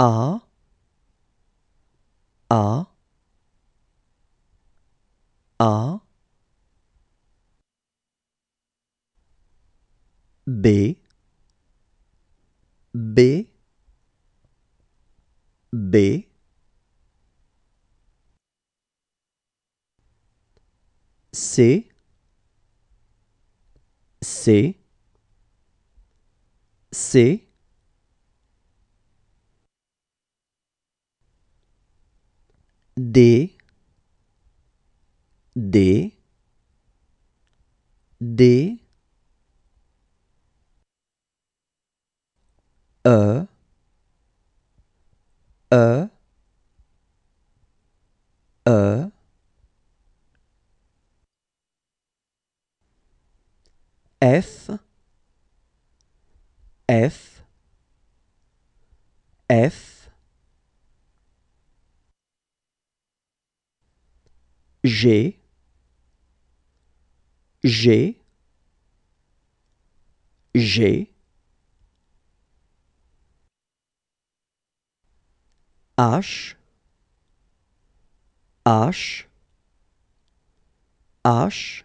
A A A B B B C C C D D D E E E F F F G, G, G, H, H, H,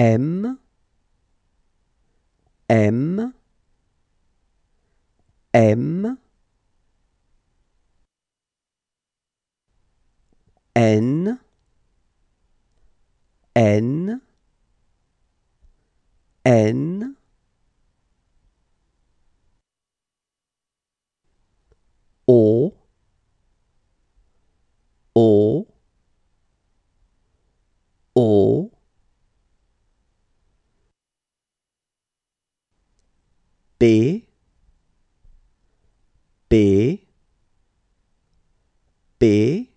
M, M, M, N, N, N, B B B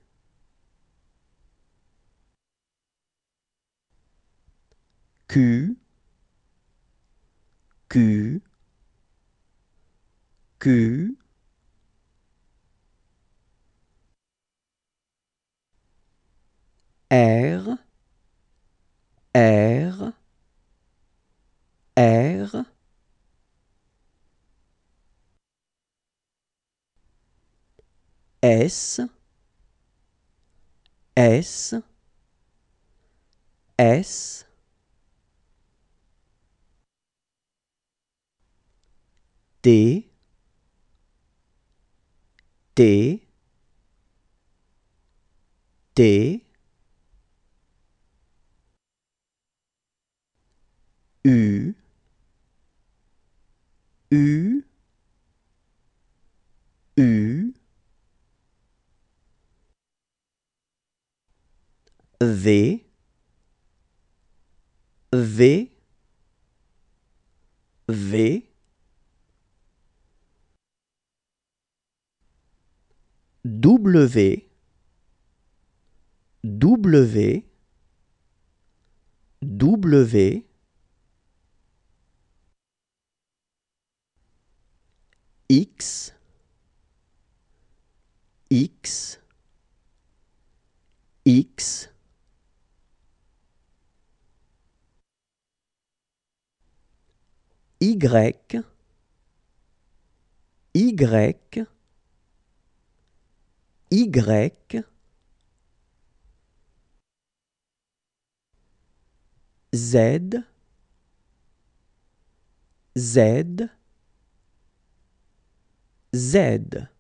Q Q Q R R S, S, S, D, D, D, V V V W W W X X X Y, Y, Y, Z, Z, Z.